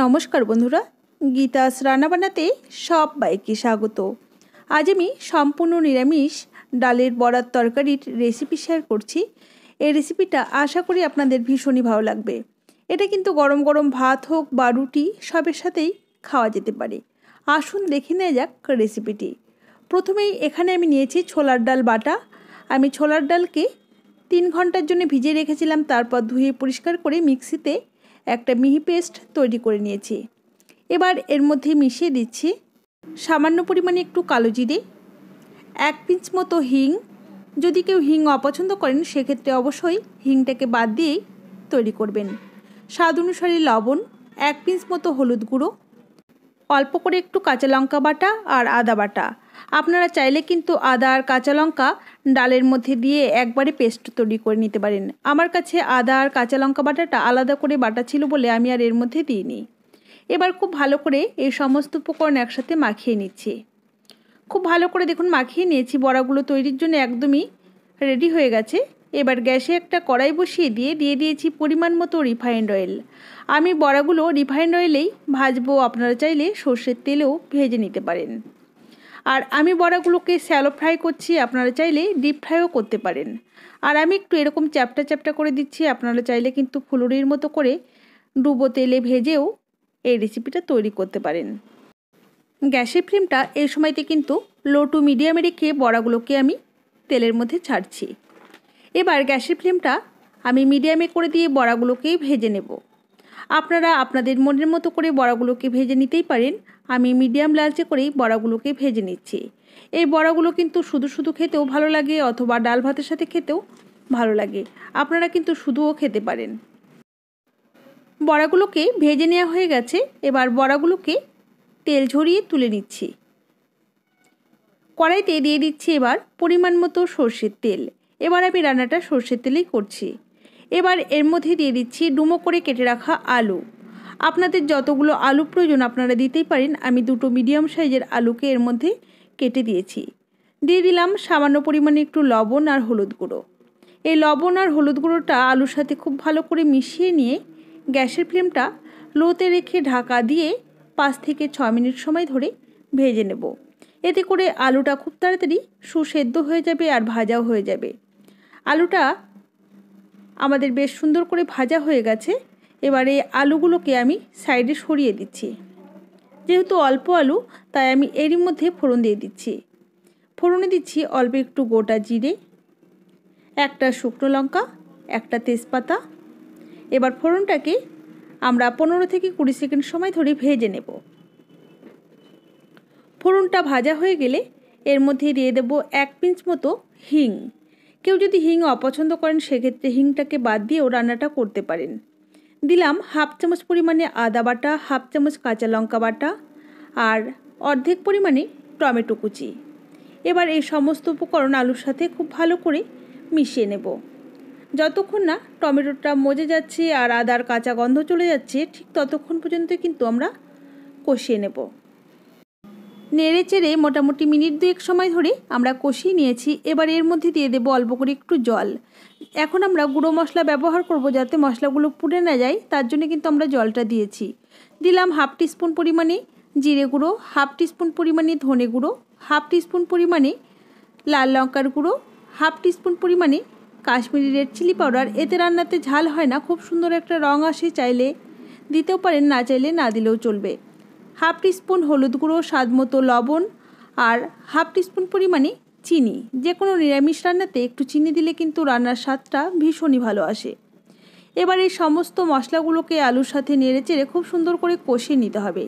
নমস্কার বন্ধুরা গীতাস রান্নাবান্নাতে সব বাইকে স্বাগত আজ আমি সম্পূর্ণ নিরামিষ ডালের বড়ার তরকারির রেসিপি শেয়ার করছি এই রেসিপিটা আশা করি আপনাদের ভীষণই ভালো লাগবে এটা কিন্তু গরম গরম ভাত হোক বা রুটি সবের সাথেই খাওয়া যেতে পারে আসুন দেখে নেওয়া যাক রেসিপিটি প্রথমেই এখানে আমি নিয়েছি ছোলার ডাল বাটা আমি ছোলার ডালকে তিন ঘন্টার জন্য ভিজিয়ে রেখেছিলাম তারপর ধুয়ে পরিষ্কার করে মিক্সিতে একটা মিহি পেস্ট তৈরি করে নিয়েছি এবার এর মধ্যে মিশিয়ে দিচ্ছি সামান্য পরিমাণে একটু কালো জিরে এক পিঞ্চ মতো হিং যদি কেউ হিং অপছন্দ করেন সেক্ষেত্রে অবশ্যই হিংটাকে বাদ দিয়েই তৈরি করবেন স্বাদ অনুসারে লবণ এক পিঞ্চ মতো হলুদ গুঁড়ো অল্প করে একটু কাঁচা লঙ্কা বাটা আর আদা বাটা আপনারা চাইলে কিন্তু আদা আর কাঁচা লঙ্কা ডালের মধ্যে দিয়ে একবারে পেস্ট তৈরি করে নিতে পারেন আমার কাছে আদা আর কাঁচা লঙ্কা বাটাটা আলাদা করে বাটা ছিল বলে আমি আর এর মধ্যে দিইনি এবার খুব ভালো করে এই সমস্ত উপকরণ একসাথে মাখিয়ে নিচ্ছি খুব ভালো করে দেখুন মাখিয়ে নিয়েছি বড়াগুলো তৈরির জন্য একদমই রেডি হয়ে গেছে এবার গ্যাসে একটা কড়াই বসিয়ে দিয়ে দিয়ে দিয়েছি পরিমাণ মতো রিফাইন্ড অয়েল আমি বড়াগুলো রিফাইন্ড অয়েলেই ভাজবো আপনারা চাইলে সর্ষের তেলেও ভেজে নিতে পারেন আর আমি বড়াগুলোকে শ্যালো ফ্রাই করছি আপনারা চাইলে ডিপ ফ্রাইও করতে পারেন আর আমি একটু এরকম চ্যাপটা চ্যাপটা করে দিচ্ছি আপনারা চাইলে কিন্তু ফুলুরির মতো করে ডুবো তেলে ভেজেও এই রেসিপিটা তৈরি করতে পারেন গ্যাসের ফ্লেমটা এই সময়তে কিন্তু লো টু মিডিয়ামে রেখে বড়াগুলোকে আমি তেলের মধ্যে ছাড়ছি এবার গ্যাসের ফ্লেমটা আমি মিডিয়ামে করে দিয়ে বড়াগুলোকেই ভেজে নেব আপনারা আপনাদের মনের মতো করে বড়াগুলোকে ভেজে নিতেই পারেন আমি মিডিয়াম লালচে করেই বড়াগুলোকে ভেজে নিচ্ছি এই বড়াগুলো কিন্তু শুধু শুধু খেতেও ভালো লাগে অথবা ডাল ভাতের সাথে খেতেও ভালো লাগে আপনারা কিন্তু শুধুও খেতে পারেন বড়াগুলোকে ভেজে নেওয়া হয়ে গেছে এবার বড়াগুলোকে তেল ঝরিয়ে তুলে নিচ্ছি কড়াইতে দিয়ে দিচ্ছি এবার পরিমাণ মতো সর্ষের তেল এবার আমি রান্নাটা সর্ষের তেলেই করছি এবার এর মধ্যে দিয়ে দিচ্ছি ডুমো করে কেটে রাখা আলু আপনাদের যতগুলো আলু প্রয়োজন আপনারা দিতেই পারেন আমি দুটো মিডিয়াম সাইজের আলুকে এর মধ্যে কেটে দিয়েছি দিয়ে দিলাম সামান্য পরিমাণে একটু লবণ আর হলুদ গুঁড়ো এই লবণ আর হলুদ গুঁড়োটা আলুর সাথে খুব ভালো করে মিশিয়ে নিয়ে গ্যাসের ফ্লেমটা লোতে রেখে ঢাকা দিয়ে পাঁচ থেকে ছ মিনিট সময় ধরে ভেজে নেব এতে করে আলুটা খুব তাড়াতাড়ি সুসেদ্ধ হয়ে যাবে আর ভাজাও হয়ে যাবে আলুটা আমাদের বেশ সুন্দর করে ভাজা হয়ে গেছে এবারে আলুগুলোকে আমি সাইডে সরিয়ে দিচ্ছি যেহেতু অল্প আলু তাই আমি এরই মধ্যে ফোড়ন দিয়ে দিচ্ছি ফোড়নে দিচ্ছি অল্প একটু গোটা জিরে একটা শুকনো লঙ্কা একটা তেজপাতা এবার ফোড়নটাকে আমরা পনেরো থেকে কুড়ি সেকেন্ড সময় ধরে ভেজে নেব ফোড়নটা ভাজা হয়ে গেলে এর মধ্যে দিয়ে দেব এক পিঞ্চ মতো হিং কেউ যদি হিং অপছন্দ করেন সেক্ষেত্রে হিংটাকে বাদ দিয়েও রান্নাটা করতে পারেন দিলাম হাফ চামচ পরিমাণে আদা বাটা হাফ চামচ কাঁচা লঙ্কা বাটা আর অর্ধেক পরিমাণে টমেটো কুচি এবার এই সমস্ত উপকরণ আলুর সাথে খুব ভালো করে মিশিয়ে নেব যতক্ষণ না টমেটোটা মজে যাচ্ছে আর আদার কাঁচা গন্ধ চলে যাচ্ছে ঠিক ততক্ষণ পর্যন্ত কিন্তু আমরা কষিয়ে নেব নেড়ে চেড়ে মোটামুটি মিনিট দুয়েক সময় ধরে আমরা কষিয়ে নিয়েছি এবার এর মধ্যে দিয়ে দেবো অল্প করে একটু জল এখন আমরা গুঁড়ো মশলা ব্যবহার করব যাতে মশলাগুলো পুড়ে না যায় তার জন্য কিন্তু আমরা জলটা দিয়েছি দিলাম হাফ টিস্পুন পরিমাণে জিরে গুঁড়ো হাফ টিস্পুন পরিমাণে ধনে গুঁড়ো হাফ টিস্পুন পরিমাণে লাল লঙ্কার গুঁড়ো হাফ টিস্পুন পরিমাণে কাশ্মীরি রেড চিলি পাউডার এতে রান্নাতে ঝাল হয় না খুব সুন্দর একটা রং আসে চাইলে দিতেও পারেন না চাইলে না দিলেও চলবে হাফ টিস্পুন হলুদ গুঁড়ো স্বাদ মতো লবণ আর হাফ টিস্পুন পরিমাণে চিনি যে কোনো নিরামিষ রান্নাতে একটু চিনি দিলে কিন্তু রান্নার স্বাদটা ভীষণই ভালো আসে এবার এই সমস্ত মশলাগুলোকে আলুর সাথে নেড়ে চেড়ে খুব সুন্দর করে কষিয়ে নিতে হবে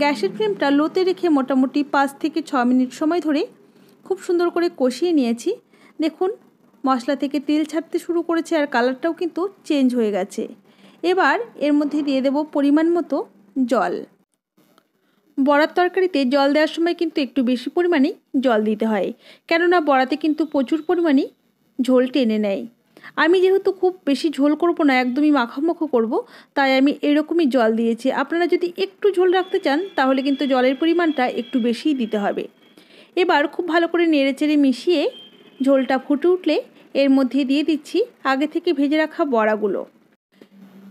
গ্যাসের ফ্লেমটা লোতে রেখে মোটামুটি পাঁচ থেকে ছ মিনিট সময় ধরে খুব সুন্দর করে কষিয়ে নিয়েছি দেখুন মশলা থেকে তেল ছাড়তে শুরু করেছে আর কালারটাও কিন্তু চেঞ্জ হয়ে গেছে এবার এর মধ্যে দিয়ে দেব পরিমাণ মতো জল বরার তরকারিতে জল দেওয়ার সময় কিন্তু একটু বেশি পরিমাণেই জল দিতে হয় কেননা বড়াতে কিন্তু প্রচুর পরিমাণে ঝোল টেনে নেয় আমি যেহেতু খুব বেশি ঝোল করব না একদমই মাখামাখো করব তাই আমি এরকমই জল দিয়েছি আপনারা যদি একটু ঝোল রাখতে চান তাহলে কিন্তু জলের পরিমাণটা একটু বেশিই দিতে হবে এবার খুব ভালো করে নেড়েচেড়ে মিশিয়ে ঝোলটা ফুটে উঠলে এর মধ্যে দিয়ে দিচ্ছি আগে থেকে ভেজে রাখা বড়াগুলো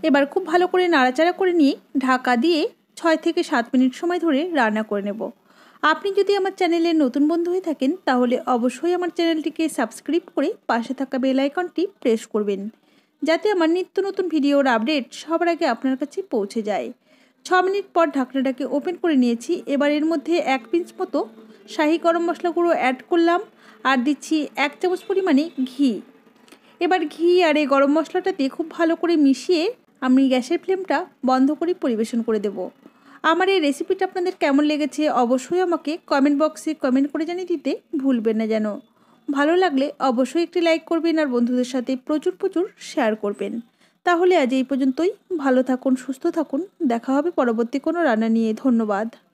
এবার খুব ভালো করে নাড়াচাড়া করে নিয়ে ঢাকা দিয়ে ছয় থেকে সাত মিনিট সময় ধরে রান্না করে নেব আপনি যদি আমার চ্যানেলে নতুন বন্ধু হয়ে থাকেন তাহলে অবশ্যই আমার চ্যানেলটিকে সাবস্ক্রাইব করে পাশে থাকা বেল আইকনটি প্রেস করবেন যাতে আমার নিত্য নতুন ভিডিওর আপডেট সবার আগে আপনার কাছে পৌঁছে যায় ছ মিনিট পর ঢাকনাটাকে ওপেন করে নিয়েছি এবার এর মধ্যে এক পিঞ্চ মতো শাহি গরম মশলা গুঁড়ো অ্যাড করলাম আর দিচ্ছি এক চামচ পরিমাণে ঘি এবার ঘি আর এই গরম মশলাটাতে খুব ভালো করে মিশিয়ে আমি গ্যাসের ফ্লেমটা বন্ধ করে পরিবেশন করে দেবো আমার এই রেসিপিটা আপনাদের কেমন লেগেছে অবশ্যই আমাকে কমেন্ট বক্সে কমেন্ট করে জানিয়ে দিতে ভুলবেন না যেন ভালো লাগলে অবশ্যই একটি লাইক করবেন আর বন্ধুদের সাথে প্রচুর প্রচুর শেয়ার করবেন তাহলে আজ এই পর্যন্তই ভালো থাকুন সুস্থ থাকুন দেখা হবে পরবর্তী কোনো রান্না নিয়ে ধন্যবাদ